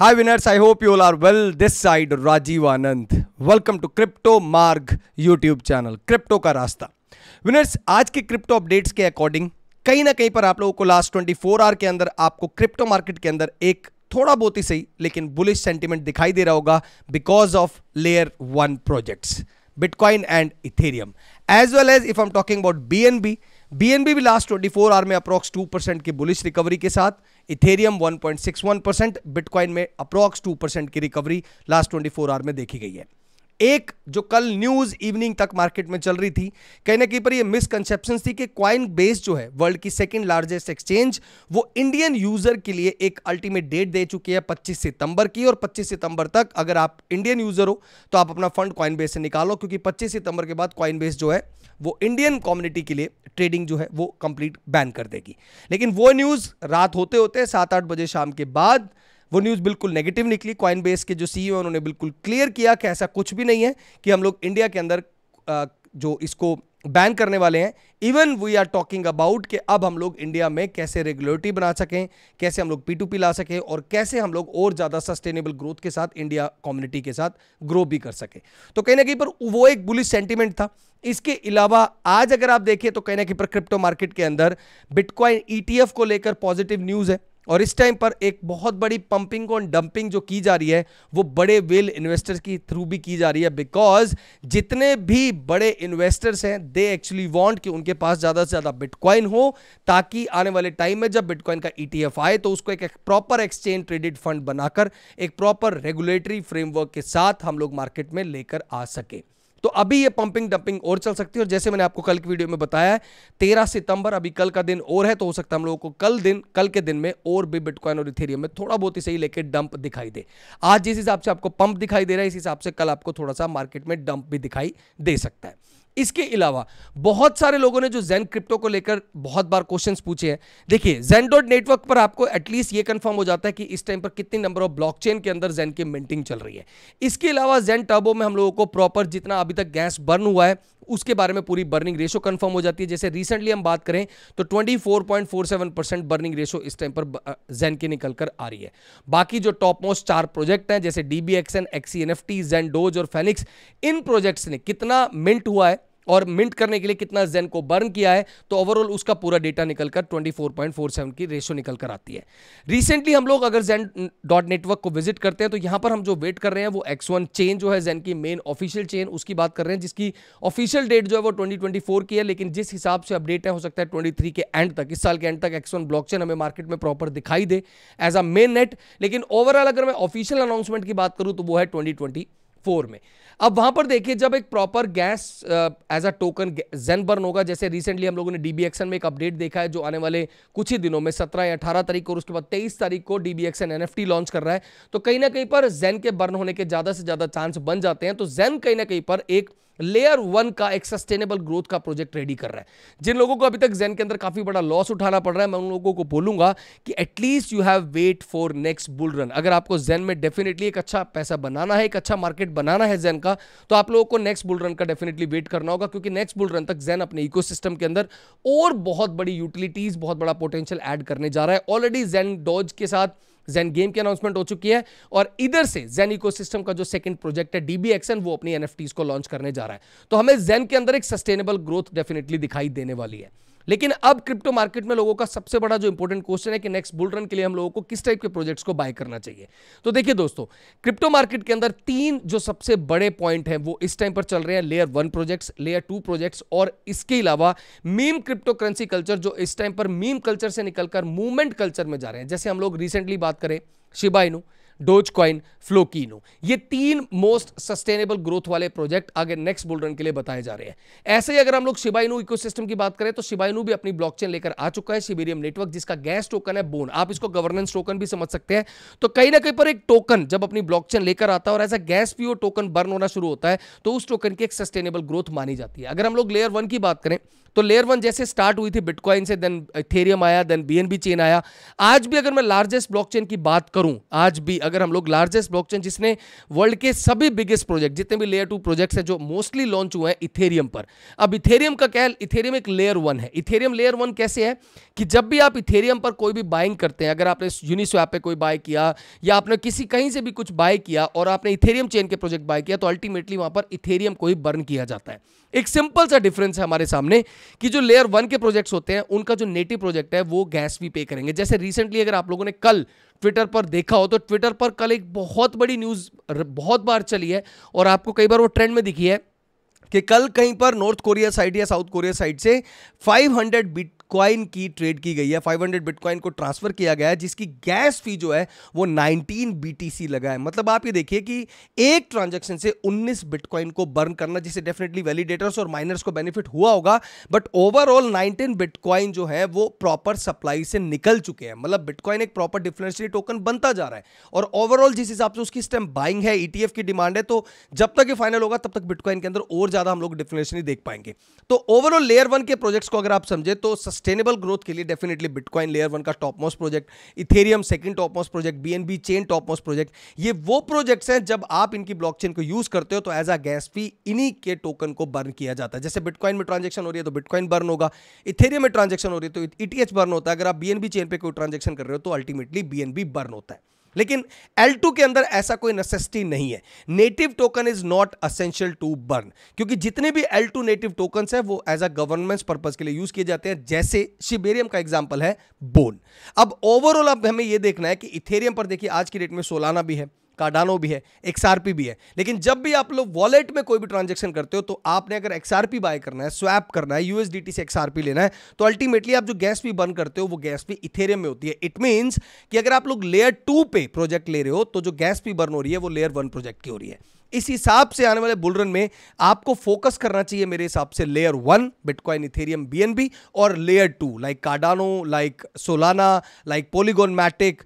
Hi winners, I hope you all are well. This side Rajiv Anand. Welcome to Crypto Marg YouTube channel. Crypto का रास्ता winners आज के crypto updates के according कहीं ना कहीं पर आप लोगों को लास्ट 24 आवर के अंदर आपको क्रिप्टो मार्केट के अंदर एक थोड़ा बहुत ही सही लेकिन बुलिश सेंटिमेंट दिखाई दे रहा होगा because of layer one projects bitcoin and ethereum as well as if I am talking about B N B BNB भी लास्ट 24 आवर में अप्रॉक्स 2 परसेंट की बुलिश रिकवरी के साथ इथेरियम 1.61 परसेंट बिटकॉइन में अप्रॉक्स 2 परसेंट की recovery last 24 hour में देखी गई है एक जो कल न्यूज इवनिंग तक मार्केट में चल रही थी कहीं ना कहीं पर यह मिसकंसेप्शन थी कि क्वाइन बेस जो है वर्ल्ड की सेकेंड लार्जेस्ट एक्सचेंज वो इंडियन यूजर के लिए एक अल्टीमेट डेट दे चुकी है 25 सितंबर की और 25 सितंबर तक अगर आप इंडियन यूजर हो तो आप अपना फंड क्वाइन बेस से निकालो क्योंकि पच्चीस सितंबर के बाद क्वाइन बेस जो है वो इंडियन कम्युनिटी के लिए ट्रेडिंग जो है वो कंप्लीट बैन कर देगी लेकिन वो न्यूज रात होते होते सात आठ बजे शाम के बाद वो न्यूज़ बिल्कुल नेगेटिव निकली कॉइन बेस के जो सी उन्होंने बिल्कुल क्लियर किया कि ऐसा कुछ भी नहीं है कि हम लोग इंडिया के अंदर जो इसको बैन करने वाले हैं even we are talking about कि अब हम लोग इंडिया में कैसे रेगुलेटरी बना सकें कैसे हम लोग पी टू पी ला सकें और कैसे हम लोग और ज़्यादा सस्टेनेबल ग्रोथ के साथ इंडिया कम्युनिटी के साथ ग्रो भी कर सकें तो कहीं ना कहीं पर वो एक बुलिस सेंटिमेंट था इसके अलावा आज अगर आप देखें तो कहीं ना कहीं पर क्रिप्टो मार्केट के अंदर बिटकॉइन ईटीएफ e को लेकर पॉजिटिव न्यूज़ है और इस टाइम पर एक बहुत बड़ी पंपिंग और डंपिंग जो की जा रही है वो बड़े वेल इन्वेस्टर्स की थ्रू भी की जा रही है बिकॉज जितने भी बड़े इन्वेस्टर्स हैं दे एक्चुअली वांट कि उनके पास ज़्यादा से ज़्यादा बिटकॉइन हो ताकि आने वाले टाइम में जब बिटकॉइन का ई e आए तो उसको एक प्रॉपर एक्सचेंज ट्रेडिड फंड बनाकर एक प्रॉपर रेगुलेटरी फ्रेमवर्क के साथ हम लोग मार्केट में लेकर आ सके तो अभी ये पंपिंग डंपिंग और चल सकती है और जैसे मैंने आपको कल की वीडियो में बताया तेरह सितंबर अभी कल का दिन और है तो हो सकता है हम लोगों को कल दिन कल के दिन में और भी बिटकॉइन और इथेरियम में थोड़ा बहुत ही सही लेके डंप दिखाई दे आज जिस हिसाब से आपको पंप दिखाई दे रहा है इस हिसाब से कल आपको थोड़ा सा मार्केट में डंप भी दिखाई दे सकता है इसके अलावा बहुत सारे लोगों ने जो जेन क्रिप्टो को लेकर बहुत बार क्वेश्चंस पूछे हैं देखिए जेन डॉट नेटवर्क पर आपको एटलीस्ट ये कंफर्म हो जाता है कि इस टाइम पर कितनी नंबर ऑफ ब्लॉकचेन के अंदर जेन की मिंटिंग चल रही है इसके अलावा जेन टर्बो में हम लोगों को प्रॉपर जितना अभी तक गैस बर्न हुआ है उसके बारे में पूरी बर्निंग रेशो कंफर्म हो जाती है जैसे रिसेंटली हम बात करें तो 24.47 परसेंट बर्निंग रेशो इस टाइम पर जेन की निकल कर आ रही है बाकी जो टॉप मोस्ट चार प्रोजेक्ट हैं जैसे डीबीएक्सएन बी एक्सी डोज और फेनिक्स इन प्रोजेक्ट्स ने कितना मिंट हुआ है और मिंट करने के लिए कितना जेन को बर्न किया है तो ओवरऑल उसका पूरा डेटा निकलकर 24.47 की रेशो निकल कर आती है रिसेंटली हम लोग अगर जेन डॉट नेटवर्क को विजिट करते हैं तो यहां पर हम जो वेट कर रहे हैं वो एक्स वन चेन जो है जेन की मेन ऑफिशियल चेन उसकी बात कर रहे हैं जिसकी ऑफिशियल डेट जो है वो ट्वेंटी की है लेकिन जिस हिसाब से अपडेट है हो सकता है ट्वेंटी के एंड तक इस साल के एंड तक एक्स वन ब्लॉकचेन हमें मार्केट में प्रॉपर दिखाई दे एज अ मेन नेट लेकिन ओवरऑल अगर मैं ऑफिशियल अनाउंसमेंट की बात करूँ तो वो है ट्वेंटी फोर में अब वहां पर देखिए जब एक proper gas as a token XEN burn होगा जैसे रिसेंटली हम लोगों ने डीबीएक्सन में एक अपडेट देखा है जो आने वाले कुछ ही दिनों में सत्रह या अठारह तारीख को और उसके बाद तेईस तारीख को डीबीएक्सएन एनएफटी लॉन्च कर रहा है तो कहीं ना कहीं पर जेन के बर्न होने के ज्यादा से ज्यादा चांस बन जाते हैं तो जेन कहीं ना कहीं पर एक लेयर वन का एक सस्टेनेबल ग्रोथ का प्रोजेक्ट रेडी कर रहा है जिन लोगों को अभी तक जैन के अंदर काफी बड़ा लॉस उठाना पड़ रहा है मैं उन लोगों को बोलूंगा कि at least you have wait for next bull run अगर आपको जैन में डेफिनेटली एक अच्छा पैसा बनाना है एक अच्छा मार्केट बनाना है जैन का तो आप लोगों को नेक्स्ट बुल रन का डेफिनेटली वेट करना होगा क्योंकि नेक्स्ट बुल रन तक जैन अपने इको के अंदर और बहुत बड़ी यूटिलिटीज बहुत बड़ा पोटेंशियल एड करने जा रहा है ऑलरेडी जैन डॉज के साथ जेन गेम की अनाउंसमेंट हो चुकी है और इधर से जेन इकोसिस्टम का जो सेकंड प्रोजेक्ट है डीबी एक्सन वो अपनी एनएफटीज को लॉन्च करने जा रहा है तो हमें जेन के अंदर एक सस्टेनेबल ग्रोथ डेफिनेटली दिखाई देने वाली है लेकिन अब क्रिप्टो मार्केट में लोगों का सबसे बड़ा जो इंपॉर्टेंट क्वेश्चन है कि नेक्स्ट बुल रन के लिए हम लोगों को किस टाइप के प्रोजेक्ट्स को बाय करना चाहिए तो देखिए दोस्तों क्रिप्टो मार्केट के अंदर तीन जो सबसे बड़े पॉइंट हैं वो इस टाइम पर चल रहे हैं layer one projects layer two projects और इसके अलावा मीम क्रिप्टो करेंसी कल्चर जो इस टाइम पर मीम कल्चर से निकलकर मूवमेंट कल्चर में जा रहे हैं जैसे हम लोग रिसेंटली बात करें शिबाइनू डोज क्वाइन फ्लोकिनो ये तीन मोस्ट सस्टेनेबल ग्रोथ वाले प्रोजेक्ट आगे नेक्स्ट बुलरन के लिए बताए जा रहे हैं ऐसे ही अगर हम लोग शिबाइनू इकोसिस्टम की बात करें तो शिबाइनू भी अपनी ब्लॉकचेन लेकर आ चुका है शिबेरियम नेटवर्क जिसका गैस टोकन है बोन आप इसको गवर्नेंस टोकन भी समझ सकते हैं तो कहीं ना कहीं पर एक टोकन जब अपनी ब्लॉक लेकर आता है और ऐसा गैस भी टोकन बर्न होना शुरू होता है तो उस टोकन की एक सस्टेनेबल ग्रोथ मानी जाती है अगर हम लोग लेयर वन की बात करें तो लेयर वन जैसे स्टार्ट हुई थी बिटकॉइन से देन थेरियम आया देन बीएनबी चेन आया आज भी अगर मैं लार्जेस्ट ब्लॉकचेन की बात करूं आज भी अगर हम लोग लार्जेस्ट ब्लॉकचेन जिसने वर्ल्ड के सभी बिगेस्ट प्रोजेक्ट जितने भी लेयर टू प्रोजेक्ट्स हैं जो मोस्टली लॉन्च हुए हैं इथेरियम पर अब इथेरियम का क्या इथेरियम एक लेयर वन है इथेरियम लेयर वन कैसे है कि जब भी आप इथेरियम पर कोई भी बाइंग करते हैं अगर आपने यूनिस्वैप पर कोई बाय किया या आपने किसी कहीं से भी कुछ बाय किया और आपने इथेरियम चेन के प्रोजेक्ट बाय किया तो अल्टीमेटली वहां पर इथेरियम को ही बर्न किया जाता है एक सिंपल सा डिफरेंस है हमारे सामने कि जो लेयर वन के प्रोजेक्ट्स होते हैं उनका जो नेटिव प्रोजेक्ट है वो गैस भी पे करेंगे जैसे रिसेंटली अगर आप लोगों ने कल ट्विटर पर देखा हो तो ट्विटर पर कल एक बहुत बड़ी न्यूज़ बहुत बार चली है और आपको कई बार वो ट्रेंड में दिखी है कि कल कहीं पर नॉर्थ कोरिया साइड या साउथ कोरिया साइड से 500 बिट बिटकॉइन की ट्रेड की गई है 500 बिटकॉइन को ट्रांसफर किया गया है जिसकी गैस फी जो है वो 19 बीटीसी लगा है मतलब आप ये देखिए कि एक ट्रांजेक्शन से 19 बिटकॉइन को बर्न करना जिसे डेफिनेटली वैलिडेटर्स और माइनर्स को बेनिफिट हुआ होगा बट ओवरऑल 19 बिटकॉइन जो है वो प्रॉपर सप्लाई से निकल चुके हैं मतलब बिटकॉइन एक प्रॉपर डिफरेंशियल टोकन बनता जा रहा है और ओवरऑल जिस हिसाब से उसकी स्टेम बाइंग है ईटीएफ e की डिमांड है तो जब तक ये फाइनल होगा तब तक बिटकॉइन के अंदर और ज्यादा हम लोग डिफिनेशन देख पाएंगे तो ओवरऑल लेयर वन के प्रोजेक्ट्स को अगर आप समझे तो सस्ट सस्टेनेबल ग्रोथ के लिए डेफिनेटली बिटकॉइन लेयर वन का top most project Ethereum second top most project BNB chain top most project ये वो प्रोजेक्ट्स हैं जब आप इनकी ब्लॉकचेन को यूज करते हो तो एज अ गैस फी इन्हीं के टोकन को बर्न किया जाता है जैसे बिटकॉइन में ट्रांजेक्शन हो रही है तो बिटकॉइन बर्न होगा इथेरियम में ट्रांजेक्शन हो रही है तो ईटीएच e बर्न होता है अगर आप बीएनबी चेन पर कोई ट्रांजेक्शन कर रहे हो तो अल्टीमेटली बीएनबी बर्न होता है लेकिन L2 के अंदर ऐसा कोई नेसेसिटी नहीं है native token is not essential to burn क्योंकि जितने भी L2 नेटिव टोकन है वो एज अ गवर्नमेंट पर्पज के लिए यूज किए जाते हैं जैसे शिबेरियम का एग्जाम्पल है बोन अब ओवरऑल अब हमें यह देखना है कि इथेरियम पर देखिए आज की डेट में सोलाना भी है कार्डानो भी है एक्सआरपी भी है लेकिन जब भी आप लोग वॉलेट में कोई भी ट्रांजेक्शन करते हो तो आपने अगर एक्सआरपी बाय करना है स्वैप करना है यूएसडीटी से एक्सआरपी लेना है तो अल्टीमेटली आप जो गैस भी बर्न करते हो वो गैस भी इथेरियम में होती है इट मीन्स कि अगर आप लोग लेयर टू पे प्रोजेक्ट ले रहे हो तो जो गैस भी बर्न हो रही है वो लेयर वन प्रोजेक्ट की हो रही है इस हिसाब से आने वाले बुलरन में आपको फोकस करना चाहिए मेरे हिसाब से layer one bitcoin Ethereum BNB और layer two like Cardano like Solana like Polygon Matic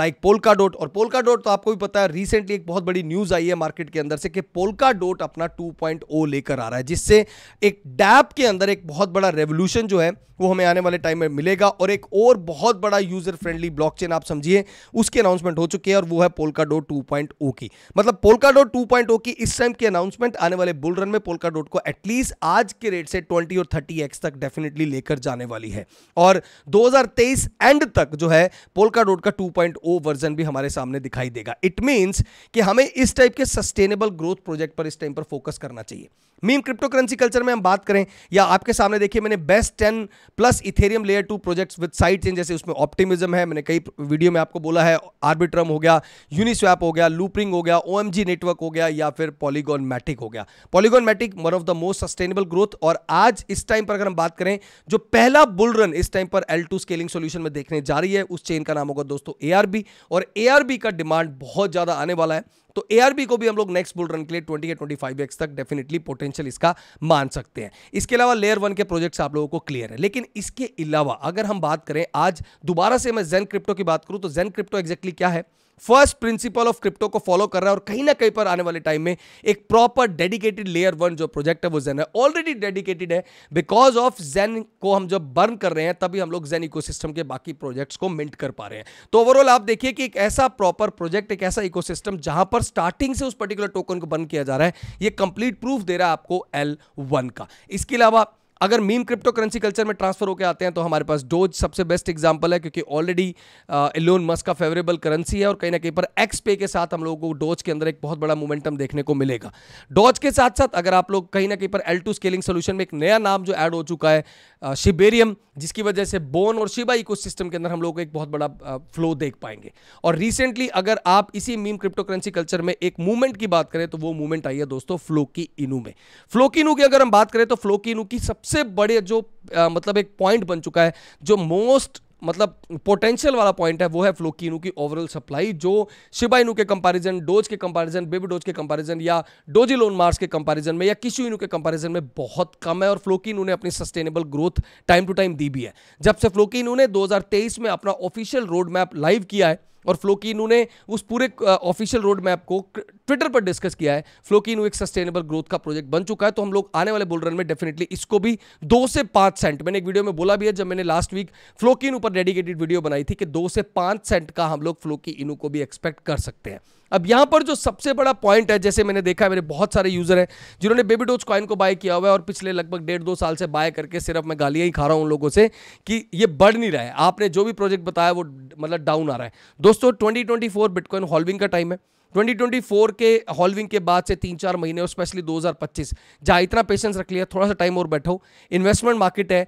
like Polkadot और पोलका डोट तो आपको भी पता है रिसेंटली एक बहुत बड़ी न्यूज़ आई है मार्केट के अंदर से कि पोलका डोट अपना टू oh लेकर आ रहा है जिससे एक डैप के अंदर एक बहुत बड़ा रेवोल्यूशन जो है वो हमें आने वाले टाइम में मिलेगा और एक और बहुत बड़ा यूजर फ्रेंडली ब्लॉकचेन आप समझिए उसकी अनाउंसमेंट हो चुकी है और वो है पोलका डोट टू की मतलब पोलका डोट टू पोलकाडो की इस टाइम की अनाउंसमेंट आने वाले बुल रन में पोलका डोट को एटलीस्ट आज के रेट से 20 और 30 एक्स तक डेफिनेटली लेकर जाने वाली है और 2023 एंड तक जो है पोलका डोट का 2.0 वर्जन भी हमारे सामने दिखाई देगा इट मींस कि हमें इस टाइप के सस्टेनेबल ग्रोथ प्रोजेक्ट पर इस टाइम पर फोकस करना चाहिए मीम क्रिप्टो करेंसी कल्चर में हम बात करें या आपके सामने देखिए मैंने best ten plus Ethereum layer two projects with side change जैसे उसमें ऑप्टिमिज्म है मैंने कई वीडियो में आपको बोला है आर्बिट्रम हो गया यूनिस्वैप हो गया लूपरिंग हो गया ओ नेटवर्क हो गया या फिर पॉलीगॉन मैटिक हो गया Polygon Matic one of the most sustainable growth और आज इस टाइम पर अगर हम बात करें जो पहला बुल रन इस टाइम पर एल टू स्केलिंग सोल्यूशन में देखने जा रही है उस चेन का नाम होगा दोस्तों ए और ए का डिमांड बहुत ज़्यादा आने वाला है तो ए को भी हम लोग नेक्स्ट बुल रन के लिए ट्वेंटी या ट्वेंटी तक डेफिनेटली पोटेंशियल इसका मान सकते हैं इसके अलावा लेयर वन के प्रोजेक्ट आप लोगों को क्लियर है लेकिन इसके अलावा अगर हम बात करें आज दोबारा से मैं जेन क्रिप्टो की बात करूं तो जेन क्रिप्टो एक्जैक्टली क्या है फर्स्ट प्रिंसिपल ऑफ क्रिप्टो को फॉलो कर रहा है और कहीं ना कहीं पर आने वाले टाइम में एक प्रॉपर डेडिकेटेड लेयर वन जो प्रोजेक्ट है वो जेन है ऑलरेडी डेडिकेटेड है बिकॉज ऑफ जेन को हम जब बर्न कर रहे हैं तभी हम लोग जेन इको के बाकी प्रोजेक्ट्स को मिंट कर पा रहे हैं तो ओवरऑल आप देखिए कि एक ऐसा प्रॉपर प्रोजेक्ट एक ऐसा सिस्टम जहां पर स्टार्टिंग से उस पर्टिकुलर टोकन को बर्न किया जा रहा है ये कंप्लीट प्रूफ दे रहा है आपको एल का इसके अलावा अगर मीम क्रिप्टो करेंसी कल्चर में ट्रांसफर होकर आते हैं तो हमारे पास डोज सबसे बेस्ट एग्जाम्पल है क्योंकि ऑलरेडी एलोन मस्क का फेवरेबल करेंसी है और कहीं ना कहीं पर एक्स पे के साथ हम लोगों को डोज के अंदर एक बहुत बड़ा मोमेंटम देखने को मिलेगा डोज के साथ साथ अगर आप लोग कहीं ना कहीं पर एल टू स्केलिंग सोल्यूशन में एक नया नाम जो ऐड हो चुका है शिबेरियम जिसकी वजह से बोन और शिबा इको के अंदर हम लोग एक बहुत बड़ा फ्लो देख पाएंगे और रिसेंटली अगर आप इसी मीम क्रिप्टो करेंसी कल्चर में एक मूवमेंट की बात करें तो वो मूवमेंट आई है दोस्तों फ्लोकी इनू में फ्लोकी इनू की अगर हम बात करें तो फ्लोकी इनू की सबसे सबसे बड़े जो आ, मतलब एक पॉइंट बन चुका है जो मोस्ट मतलब पोटेंशियल वाला पॉइंट है वो है फ्लोकिनू की ओवरऑल सप्लाई जो शिबाइनू के कंपैरिजन डोज के कंपैरिजन बेबी डोज के कंपैरिजन या डोजिलोन मार्स के कंपैरिजन में या किसी इनू के कंपैरिजन में बहुत कम है और फ्लोकिनू ने अपनी sustainable growth time to time दी भी है जब से फ्लोकिनू ने दो में अपना ऑफिशियल रोड मैप लाइव किया है और फ्लोकीनू ने उस पूरे ऑफिशियल रोड मैप को ट्विटर पर डिस्कस किया है फ्लोकिनू एक सस्टेनेबल ग्रोथ का प्रोजेक्ट बन चुका है तो हम लोग आने वाले बुल रन में डेफिनेटली इसको भी दो से पांच सेंट मैंने एक वीडियो में बोला भी है जब मैंने लास्ट वीक फ्लोकिन पर डेडिकेटेड वीडियो बनाई थी कि दो से पांच सेंट का हम लोग फ्लोकी को भी एक्सपेक्ट कर सकते हैं अब यहां पर जो सबसे बड़ा पॉइंट है जैसे मैंने देखा है मेरे बहुत सारे यूजर हैं जिन्होंने बेबी डोज कॉइन को बाय किया हुआ है और पिछले लगभग डेढ़ दो साल से बाय करके सिर्फ मैं गालियां ही खा रहा हूं उन लोगों से कि ये बढ़ नहीं रहा है आपने जो भी प्रोजेक्ट बताया वो मतलब डाउन आ रहा है दो दोस्तों 2024 बिटकॉइन हॉल्विंग का टाइम है 2024 के हॉलविंग के बाद से तीन चार महीने और स्पेशली 2025 जहां इतना पेशेंस रख लिया थोड़ा सा टाइम और बैठो इन्वेस्टमेंट मार्केट है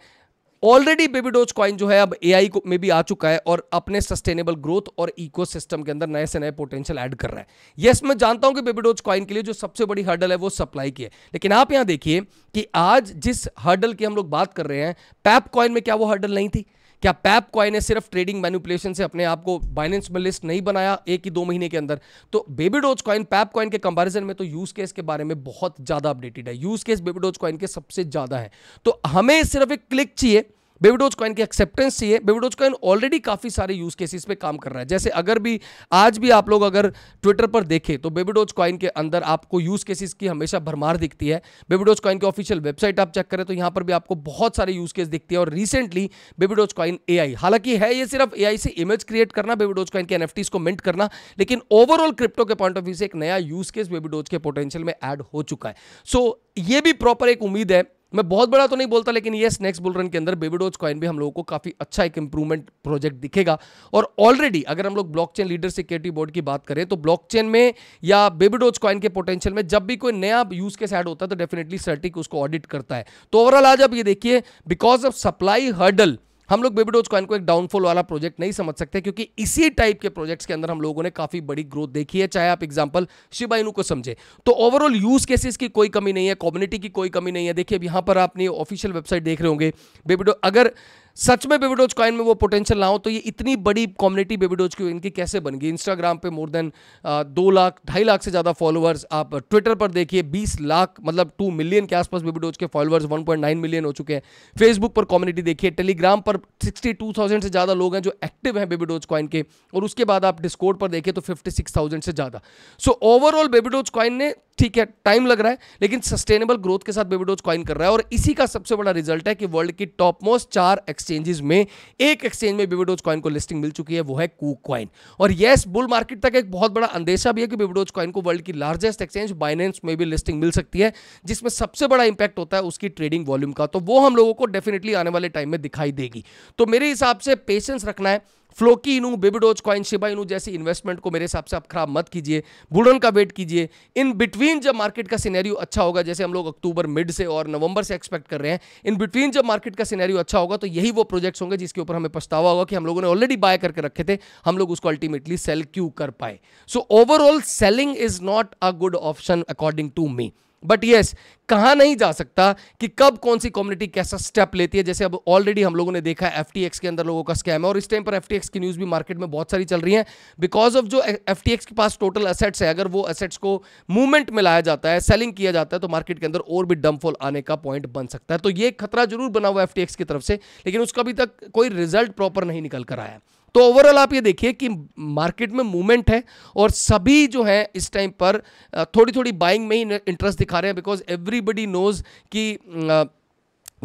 ऑलरेडी बेबी डोज कॉइन जो है अब एआई को में भी आ चुका है और अपने सस्टेनेबल ग्रोथ और इकोसिस्टम के अंदर नए से नए पोटेंशियल ऐड कर रहा है यस yes, मैं जानता हूं कि बेबी डोज कॉइन के लिए जो सबसे बड़ी हर्डल है वो सप्लाई की है लेकिन आप यहां देखिए कि आज जिस हर्डल की हम लोग बात कर रहे हैं पैप कॉइन में क्या वो हर्डल नहीं थी क्या पैप कॉइन ने सिर्फ ट्रेडिंग मैनुपुलेशन से अपने आप को बाइनेंस में लिस्ट नहीं बनाया एक ही दो महीने के अंदर तो बेबी डोज कॉइन पैप कॉइन के कंपैरिजन में तो यूज केस के बारे में बहुत ज्यादा अपडेटेड है use case baby Doge coin के सबसे ज्यादा है तो हमें सिर्फ एक क्लिक चाहिए बेबीडोज कॉइन की एक्सेप्टेंस चाहिए बेबीडोज कॉइन ऑलरेडी काफ़ी सारे यूज़ केसेस पे काम कर रहा है जैसे अगर भी आज भी आप लोग अगर ट्विटर पर देखें तो बेबीडोज कॉइन के अंदर आपको यूज़ केसेस की हमेशा भरमार दिखती है बेबीडोज कॉइन की ऑफिशियल वेबसाइट आप चेक करें तो यहां पर भी आपको बहुत सारे यूज़ केस दिखती है और रिसेंटली बेबीडोज कॉइन ए हालांकि है ये सिर्फ ए से इमेज क्रिएट करना बेबीडोज कॉइन के एनएफटीज को मिंट करना लेकिन ओवरऑल क्रिप्टो के पॉइंट ऑफ व्यू से एक नया यूज़ केस बेबीडोज के पोटेंशियल में एड हो चुका है सो so, ये भी प्रॉपर एक उम्मीद है मैं बहुत बड़ा तो नहीं बोलता लेकिन येस नेक्स्ट बुलरन के अंदर बेबीडोज कॉइन भी हम लोगों को काफ़ी अच्छा एक इंप्रूवमेंट प्रोजेक्ट दिखेगा और ऑलरेडी अगर हम लोग ब्लॉकचेन लीडर सिक्योरिटी बोर्ड की बात करें तो ब्लॉकचेन में या बेबीडोज कॉइन के पोटेंशियल में जब भी कोई नया यूज केस ऐड होता है तो डेफिनेटली सर्टिक उसको ऑडिट करता है तो ओवरऑल आज आप ये देखिए बिकॉज ऑफ सप्लाई हर्डल हम लोग बेबीडोज कॉइन को एक डाउनफॉल वाला प्रोजेक्ट नहीं समझ सकते क्योंकि इसी टाइप के प्रोजेक्ट्स के अंदर हम लोगों ने काफी बड़ी ग्रोथ देखी है चाहे आप एग्जाम्पल शिबाइनू को समझे तो ओवरऑल यूज केसेस की कोई कमी नहीं है कम्युनिटी की कोई कमी नहीं है देखिए अब यहां पर आपने ऑफिशियल वेबसाइट देख रहे होंगे बेबीडो अगर सच में बेबीडोज कॉइन में वो पोटेंशियल ना हो तो ये इतनी बड़ी कम्युनिटी बेबीडोज की इनकी कैसे बन गई इंस्टाग्राम पे मोर देन दो लाख ढाई लाख से ज़्यादा फॉलोअर्स आप ट्विटर पर देखिए बीस लाख मतलब टू मिलियन के आसपास बेबीडोज के followers one point nine million हो चुके हैं फेसबुक पर कम्युनिटी देखिए टेलीग्राम पर सिक्सटी टू थाउजेंड से ज़्यादा लोग हैं जो एक्टिव हैं बेबीडोज कॉइन के और उसके बाद आप डिस्कोड पर देखिए तो फिफ्टी सिक्स थाउजेंड से ज़्यादा सो ओवरऑल बेबीडोज कॉइन ने ठीक है टाइम लग रहा है लेकिन सस्टेनेबल ग्रोथ के साथ बेबीडोज कॉइन कर रहा है और इसी का सबसे बड़ा रिजल्ट है कि वर्ल्ड की टॉप मोस्ट चार एक्स एक्सचेंजेस में एक एक्सचेंज में बिबिडोज कॉइन को लिस्टिंग मिल चुकी है वो है कूक कॉइन और येस बुल मार्केट तक एक बहुत बड़ा अंदेशा भी है कि बिबडोज कॉइन को वर्ल्ड की लार्जेस्ट एक्सचेंज बाइनेंस में भी लिस्टिंग मिल सकती है जिसमें सबसे बड़ा इंपैक्ट होता है उसकी ट्रेडिंग वॉल्यूम का तो वो हम लोगों को डेफिनेटली आने वाले टाइम में दिखाई देगी तो मेरे हिसाब से पेशेंस रखना है फ्लोकी इनू बेबीडोज कॉइन शिबा इनू जैसी इन्वेस्टमेंट को मेरे हिसाब से आप खराब मत कीजिए बुडन का वेट कीजिए इन बिटवीन जब मार्केट का सिनेरियो अच्छा होगा जैसे हम लोग अक्टूबर मिड से और नवंबर से एक्सपेक्ट कर रहे हैं इन बिटवीन जब मार्केट का सिनेरियो अच्छा होगा तो यही वो प्रोजेक्ट्स होंगे जिसके ऊपर हमें पछतावा होगा कि हम लोगों ने ऑलरेडी बाय करके रखे थे हम लोग उसको अल्टीमेटली सेल क्यों कर पाए so overall selling is not a good option according to me but yes कहा नहीं जा सकता कि कब कौन सी कम्युनिटी कैसा स्टेप लेती है जैसे अब ऑलरेडी हम लोगों ने देखा है एफ के अंदर लोगों का स्कैम है और इस टाइम पर एफ की न्यूज़ भी मार्केट में बहुत सारी चल रही है बिकॉज ऑफ जो एफ के पास टोटल असेट्स है अगर वो असेट्स को मूवमेंट में लाया जाता है सेलिंग किया जाता है तो मार्केट के अंदर और भी डम्फॉल आने का पॉइंट बन सकता है तो ये खतरा जरूर बना हुआ एफ की तरफ से लेकिन उसका अभी तक कोई रिजल्ट प्रॉपर नहीं निकल कर आया तो ओवरऑल आप ये देखिए कि मार्केट में मूवमेंट है और सभी जो है इस टाइम पर थोड़ी थोड़ी बाइंग में ही इंटरेस्ट दिखा रहे हैं बिकॉज एवरीबडी नोज कि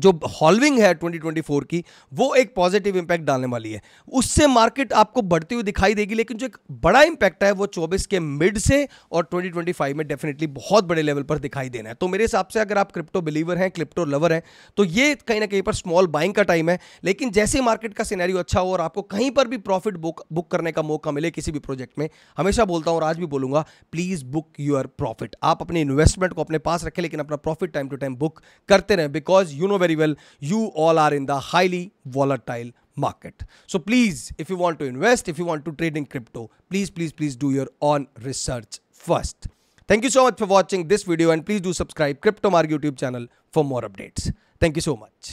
जो हॉलविंग है 2024 की वो एक पॉजिटिव इंपैक्ट डालने वाली है उससे मार्केट आपको बढ़ती हुई दिखाई देगी लेकिन जो एक बड़ा इंपैक्ट है वो 24 के मिड से और 2025 में डेफिनेटली बहुत बड़े लेवल पर दिखाई देना है तो मेरे हिसाब से अगर आप क्रिप्टो बिलीवर हैं क्रिप्टो लवर हैं तो ये कहीं ना कहीं पर स्मॉल बाइंग का टाइम है लेकिन जैसे मार्केट का सीनैरियो अच्छा हो और आपको कहीं पर भी प्रॉफिट बुक बुक करने का मौका मिले किसी भी प्रोजेक्ट में हमेशा बोलता हूँ और आज भी बोलूंगा प्लीज़ बुक यूर प्रॉफिट आप अपने इन्वेस्टमेंट को अपने पास रखें लेकिन अपना profit time to time book करते रहें because you know very very well, you all are in the highly volatile market. So please, if you want to invest, if you want to trade in crypto, please, please, please do your own research first. Thank you so much for watching this video and please do subscribe Crypto Mark YouTube channel for more updates. Thank you so much.